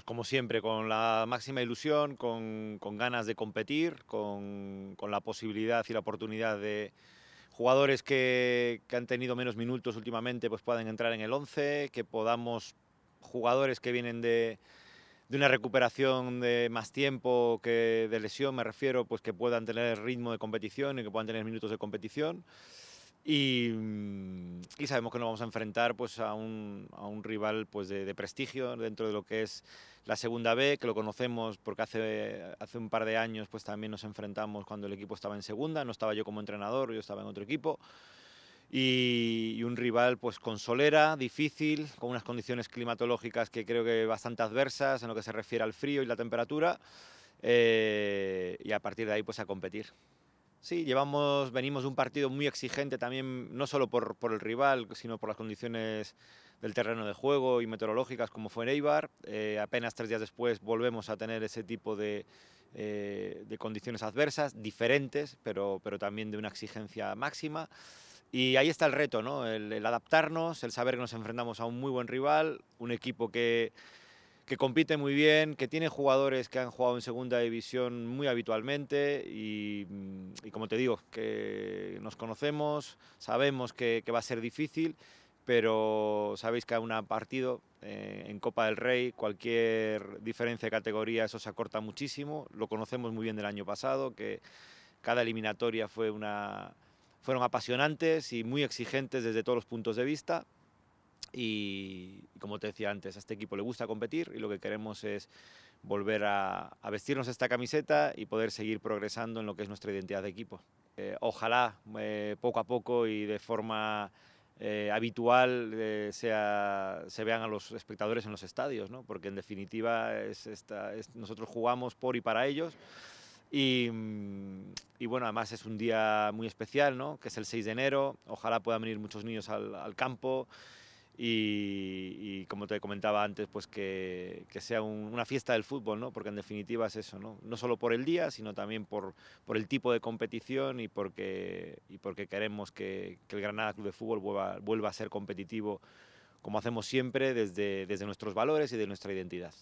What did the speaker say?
Pues, como siempre, con la máxima ilusión, con, ganas de competir, con, la posibilidad y la oportunidad de jugadores que, han tenido menos minutos últimamente, pues puedan entrar en el 11, que podamos, jugadores que vienen de, de una recuperación de más tiempo que de lesión, me refiero, pues que puedan tener ritmo de competición y que puedan tener minutos de competición. Y, mm, y sabemos que nos vamos a enfrentar pues, a, un, a un rival pues, de, de, prestigio dentro de lo que es la segunda B, que lo conocemos porque hace, hace un par de años pues, también nos enfrentamos cuando el equipo estaba en segunda, no estaba yo como entrenador, yo estaba en otro equipo. Y, un rival pues con solera, difícil, con unas condiciones climatológicas que creo que bastante adversas en lo que se refiere al frío y la temperatura. Eh, y a partir de ahí pues a competir. Sí, llevamos, venimos de un partido muy exigente también, no solo por, el rival, sino por las condiciones del terreno de juego y meteorológicas como fue en Eibar. Eh, apenas tres días después volvemos a tener ese tipo eh, de, condiciones adversas, diferentes, pero, pero también de una exigencia máxima. Y ahí está el reto, ¿no? el adaptarnos, el saber que nos enfrentamos a un muy buen rival, un equipo que que compite muy bien, que tiene jugadores que han jugado en segunda división muy habitualmente y, mm, como te digo, que nos conocemos, sabemos que, va a ser difícil, pero sabéis que a un partido eh, en Copa del Rey cualquier diferencia de categoría eso se acorta muchísimo, lo conocemos muy bien del año pasado, que cada eliminatoria fue una, fueron apasionantes y muy exigentes desde todos los puntos de vista, y como te decía antes, a este equipo le gusta competir y lo que queremos es volver a, vestirnos esta camiseta y poder seguir progresando en lo que es nuestra identidad de equipo. Eh, ojalá eh, poco a poco y de forma eh, habitual se vean a los espectadores en los estadios, ¿no? porque en definitiva es esta, nosotros jugamos por y para ellos. Y, y, bueno, además es un día muy especial, ¿no? que es el 6 de enero. Ojalá puedan venir muchos niños al, al campo y, como te comentaba antes, pues que, sea una fiesta del fútbol, ¿no? porque en definitiva es eso, no, solo por el día, sino también por, el tipo de competición y porque, queremos que, el Granada Club de Fútbol vuelva, a ser competitivo como hacemos siempre desde, desde nuestros valores y de nuestra identidad.